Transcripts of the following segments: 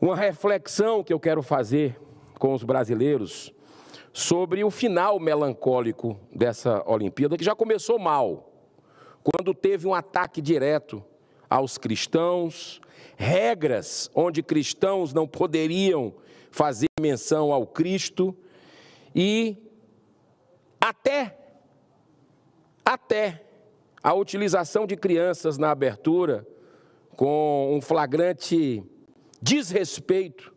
uma reflexão que eu quero fazer com os brasileiros sobre o final melancólico dessa Olimpíada, que já começou mal, quando teve um ataque direto aos cristãos, regras onde cristãos não poderiam fazer menção ao Cristo e até até a utilização de crianças na abertura com um flagrante desrespeito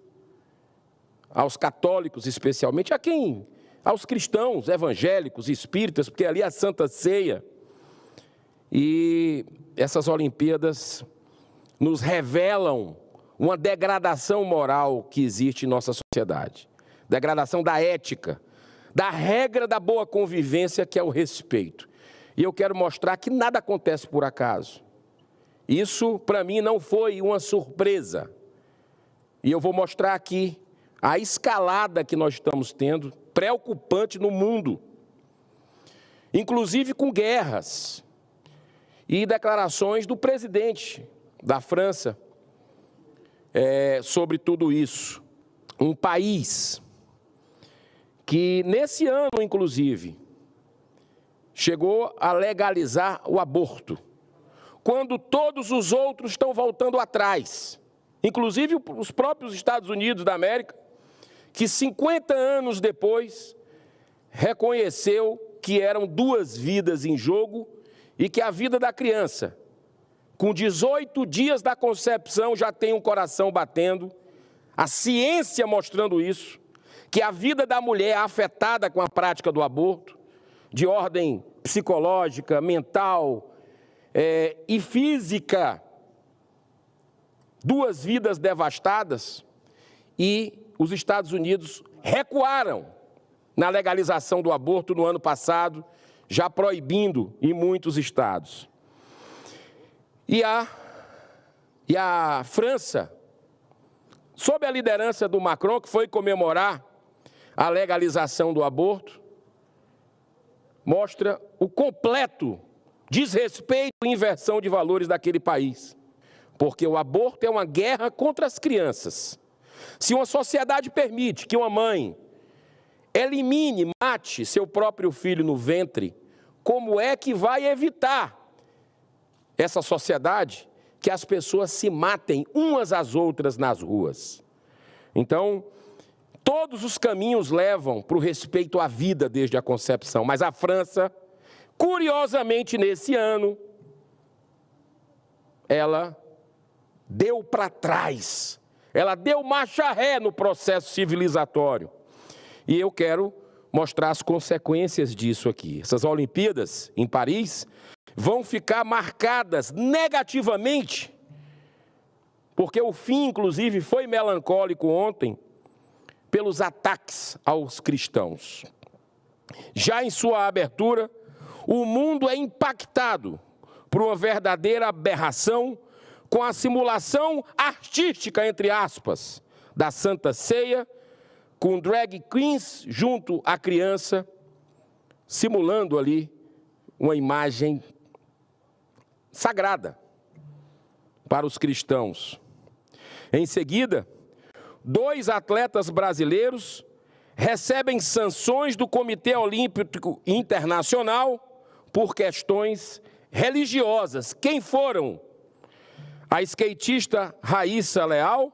aos católicos, especialmente, a quem? Aos cristãos, evangélicos, espíritas, porque ali é a Santa Ceia. E essas Olimpíadas nos revelam uma degradação moral que existe em nossa sociedade degradação da ética, da regra da boa convivência, que é o respeito. E eu quero mostrar que nada acontece por acaso. Isso, para mim, não foi uma surpresa. E eu vou mostrar aqui a escalada que nós estamos tendo, preocupante no mundo, inclusive com guerras e declarações do presidente da França é, sobre tudo isso. Um país que, nesse ano, inclusive, chegou a legalizar o aborto, quando todos os outros estão voltando atrás inclusive os próprios Estados Unidos da América, que 50 anos depois reconheceu que eram duas vidas em jogo e que a vida da criança, com 18 dias da concepção, já tem um coração batendo, a ciência mostrando isso, que a vida da mulher afetada com a prática do aborto, de ordem psicológica, mental é, e física, duas vidas devastadas e os Estados Unidos recuaram na legalização do aborto no ano passado, já proibindo em muitos estados. E a, e a França, sob a liderança do Macron, que foi comemorar a legalização do aborto, mostra o completo desrespeito e inversão de valores daquele país porque o aborto é uma guerra contra as crianças. Se uma sociedade permite que uma mãe elimine, mate seu próprio filho no ventre, como é que vai evitar essa sociedade que as pessoas se matem umas às outras nas ruas? Então, todos os caminhos levam para o respeito à vida desde a concepção, mas a França, curiosamente nesse ano, ela deu para trás, ela deu marcha ré no processo civilizatório. E eu quero mostrar as consequências disso aqui. Essas Olimpíadas em Paris vão ficar marcadas negativamente, porque o fim, inclusive, foi melancólico ontem, pelos ataques aos cristãos. Já em sua abertura, o mundo é impactado por uma verdadeira aberração com a simulação artística, entre aspas, da Santa Ceia, com drag queens junto à criança, simulando ali uma imagem sagrada para os cristãos. Em seguida, dois atletas brasileiros recebem sanções do Comitê Olímpico Internacional por questões religiosas. Quem foram a skatista Raíssa Leal,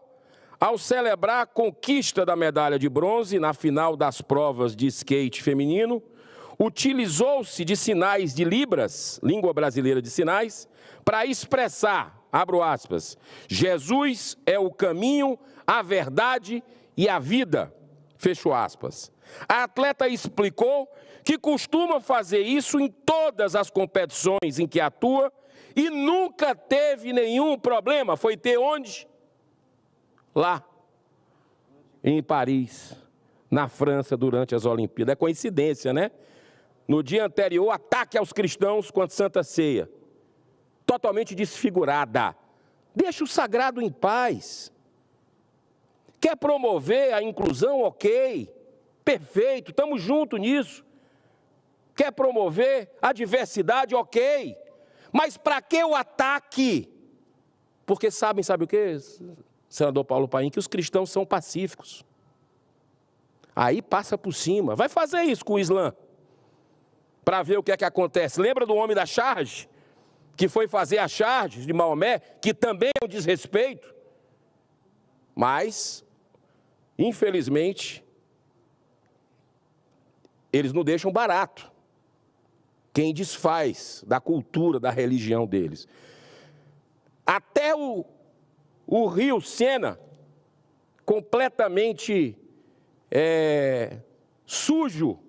ao celebrar a conquista da medalha de bronze na final das provas de skate feminino, utilizou-se de sinais de Libras, língua brasileira de sinais, para expressar, abro aspas, Jesus é o caminho, a verdade e a vida, fecho aspas. A atleta explicou que costuma fazer isso em todas as competições em que atua e nunca teve nenhum problema. Foi ter onde? Lá, em Paris, na França, durante as Olimpíadas. É coincidência, né? No dia anterior, ataque aos cristãos quanto Santa Ceia. Totalmente desfigurada. Deixa o sagrado em paz. Quer promover a inclusão? Ok. Perfeito, estamos juntos nisso quer promover a diversidade, ok. Mas para que o ataque? Porque sabem, sabe o que, senador Paulo Paim? Que os cristãos são pacíficos. Aí passa por cima. Vai fazer isso com o Islã. Para ver o que é que acontece. Lembra do homem da charge? Que foi fazer a charge de Maomé, que também é um desrespeito. Mas, infelizmente, eles não deixam barato quem desfaz da cultura, da religião deles. Até o, o rio Sena, completamente é, sujo,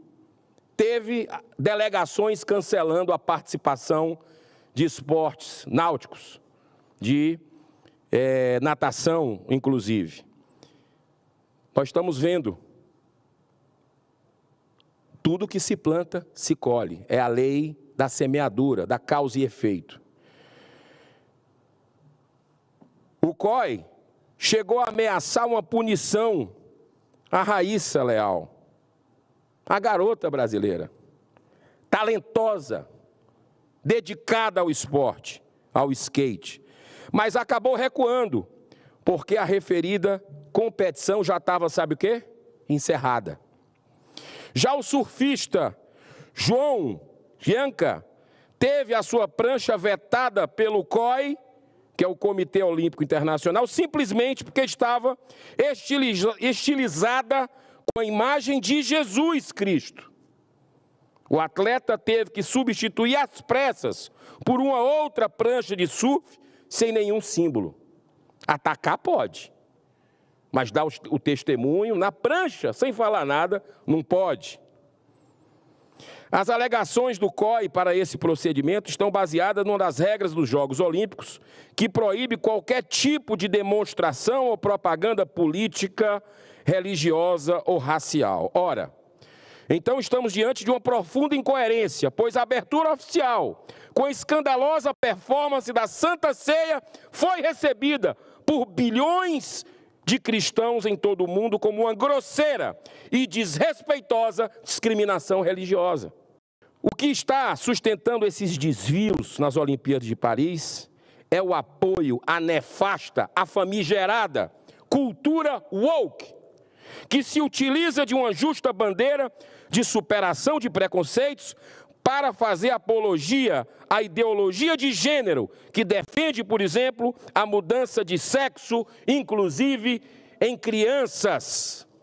teve delegações cancelando a participação de esportes náuticos, de é, natação, inclusive. Nós estamos vendo tudo que se planta, se colhe. É a lei da semeadura, da causa e efeito. O COI chegou a ameaçar uma punição à Raíssa Leal, a garota brasileira, talentosa, dedicada ao esporte, ao skate, mas acabou recuando, porque a referida competição já estava, sabe o quê? Encerrada. Já o surfista João Gianca teve a sua prancha vetada pelo COI, que é o Comitê Olímpico Internacional, simplesmente porque estava estilizada com a imagem de Jesus Cristo. O atleta teve que substituir as pressas por uma outra prancha de surf sem nenhum símbolo. Atacar pode, mas dá o testemunho na prancha, sem falar nada, não pode. As alegações do COI para esse procedimento estão baseadas numa das regras dos Jogos Olímpicos, que proíbe qualquer tipo de demonstração ou propaganda política, religiosa ou racial. Ora, então estamos diante de uma profunda incoerência, pois a abertura oficial com a escandalosa performance da Santa Ceia foi recebida por bilhões de de cristãos em todo o mundo como uma grosseira e desrespeitosa discriminação religiosa. O que está sustentando esses desvios nas Olimpíadas de Paris é o apoio à nefasta, à famigerada cultura woke, que se utiliza de uma justa bandeira de superação de preconceitos para fazer apologia à ideologia de gênero, que defende, por exemplo, a mudança de sexo, inclusive em crianças.